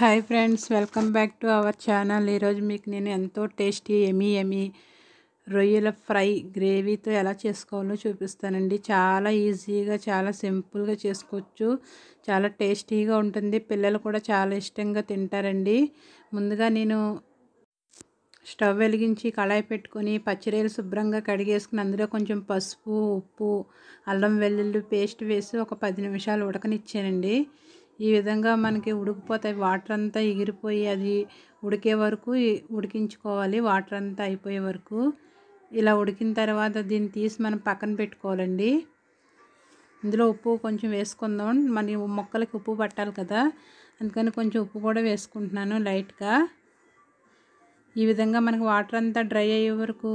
hi friends welcome back to our channel ఈరోజు మీకు నేను ఎంతో టేస్టీ ఎమీ ఎమీ రొయ్యల ఫ్రై గ్రేవీతో ఎలా చేసుకోవాలో చూపిస్తానండి చాలా ఈజీగా చాలా సింపుల్గా చేసుకోవచ్చు చాలా టేస్టీగా ఉంటుంది పిల్లలు కూడా చాలా ఇష్టంగా తింటారండి ముందుగా నేను స్టవ్ వెలిగించి కళాయి పెట్టుకొని పచ్చిరేలు శుభ్రంగా కడిగేసుకుని అందులో కొంచెం పసుపు ఉప్పు అల్లం వెల్లుల్లి పేస్ట్ వేసి ఒక పది నిమిషాలు ఉడకనిచ్చానండి ఈ విధంగా మనకి ఉడికిపోతాయి వాటర్ అంతా ఎగిరిపోయి అది ఉడికే వరకు ఉడికించుకోవాలి వాటర్ అంతా అయిపోయే వరకు ఇలా ఉడికిన తర్వాత దీన్ని తీసి మనం పక్కన పెట్టుకోవాలండి ఇందులో ఉప్పు కొంచెం వేసుకుందాం మన మొక్కలకి ఉప్పు పట్టాలి కదా అందుకని కొంచెం ఉప్పు కూడా వేసుకుంటున్నాను లైట్గా ఈ విధంగా మనకు వాటర్ అంతా డ్రై అయ్యే వరకు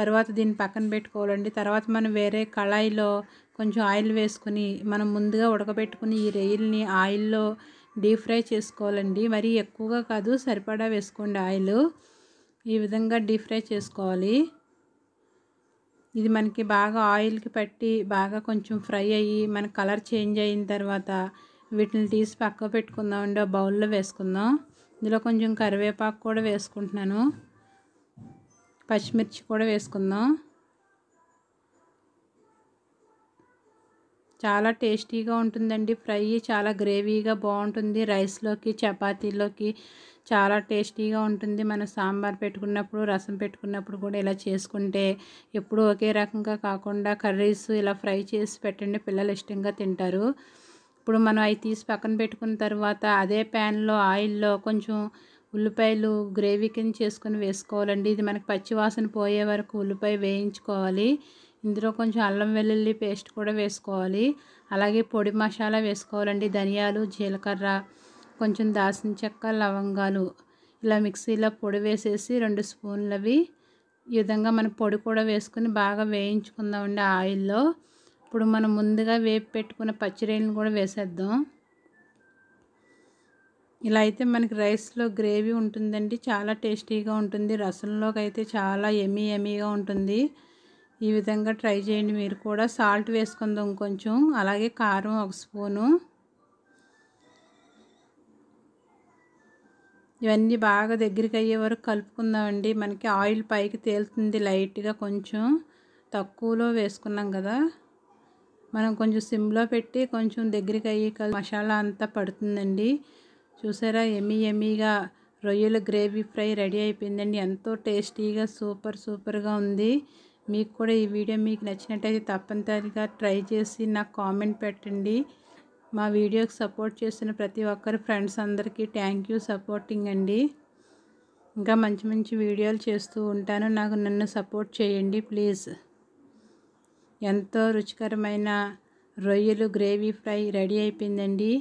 తర్వాత దీన్ని పక్కన పెట్టుకోవాలండి తర్వాత మనం వేరే కళాయిలో కొంచెం ఆయిల్ వేసుకుని మనం ముందుగా ఉడకబెట్టుకుని ఈ రొయ్యల్ని ఆయిల్లో డీప్ ఫ్రై చేసుకోవాలండి మరీ ఎక్కువగా కాదు సరిపడా వేసుకోండి ఆయిల్ ఈ విధంగా డీప్ ఫ్రై చేసుకోవాలి ఇది మనకి బాగా ఆయిల్కి పట్టి బాగా కొంచెం ఫ్రై అయ్యి మన కలర్ చేంజ్ అయిన తర్వాత వీటిని తీసి పక్క పెట్టుకుందామండి బౌల్లో వేసుకుందాం ఇందులో కొంచెం కరివేపాకు కూడా వేసుకుంటున్నాను పచ్చిమిర్చి కూడా వేసుకుందాం చాలా టేస్టీగా ఉంటుందండి ఫ్రై చాలా గ్రేవీగా బాగుంటుంది రైస్లోకి చపాతీలోకి చాలా టేస్టీగా ఉంటుంది మనం సాంబార్ పెట్టుకున్నప్పుడు రసం పెట్టుకున్నప్పుడు కూడా ఇలా చేసుకుంటే ఎప్పుడు ఒకే రకంగా కాకుండా కర్రీస్ ఇలా ఫ్రై చేసి పెట్టండి పిల్లలు ఇష్టంగా తింటారు ఇప్పుడు మనం అవి తీసి పక్కన పెట్టుకున్న తర్వాత అదే ప్యాన్లో ఆయిల్లో కొంచెం ఉల్లిపాయలు గ్రేవీ కింద చేసుకొని వేసుకోవాలండి ఇది మనకు పచ్చివాసన పోయే వరకు ఉల్లిపాయ వేయించుకోవాలి ఇందులో కొంచెం అల్లం వెల్లుల్లి పేస్ట్ కూడా వేసుకోవాలి అలాగే పొడి మసాలా వేసుకోవాలండి ధనియాలు జీలకర్ర కొంచెం దాసిన చెక్క లవంగాలు ఇలా మిక్సీలో పొడి వేసేసి రెండు స్పూన్లవి ఈ విధంగా మనం పొడి కూడా వేసుకుని బాగా వేయించుకుందామండి ఆయిల్లో ఇప్పుడు మనం ముందుగా వేపి పెట్టుకున్న పచ్చిరేలను కూడా వేసేద్దాం ఇలా అయితే మనకి రైస్లో గ్రేవీ ఉంటుందండి చాలా టేస్టీగా ఉంటుంది రసంలోకి అయితే చాలా ఎమీ ఎమీగా ఉంటుంది ఈ విధంగా ట్రై చేయండి మీరు కూడా సాల్ట్ వేసుకుందాం కొంచెం అలాగే కారం ఒక స్పూను ఇవన్నీ బాగా దగ్గరికి అయ్యే వరకు కలుపుకుందామండి మనకి ఆయిల్ పైకి తేలుతుంది లైట్గా కొంచెం తక్కువలో వేసుకున్నాం కదా మనం కొంచెం సిమ్లో పెట్టి కొంచెం దగ్గరికి అయ్యి మసాలా అంతా పడుతుందండి చూసారా ఎమ్మీ ఎమ్మీగా రొయ్యల గ్రేవీ ఫ్రై రెడీ అయిపోయిందండి ఎంతో టేస్టీగా సూపర్ సూపర్గా ఉంది మీకు కూడా ఈ వీడియో మీకు నచ్చినట్టయితే తప్పనిసరిగా ట్రై చేసి నాకు కామెంట్ పెట్టండి మా వీడియోకి సపోర్ట్ చేసిన ప్రతి ఒక్కరు ఫ్రెండ్స్ అందరికీ థ్యాంక్ యూ సపోర్టింగ్ అండి ఇంకా మంచి మంచి వీడియోలు చేస్తూ ఉంటాను నాకు నన్ను సపోర్ట్ చేయండి ప్లీజ్ ఎంతో రుచికరమైన రొయ్యలు గ్రేవీ ఫ్రై రెడీ అయిపోయిందండి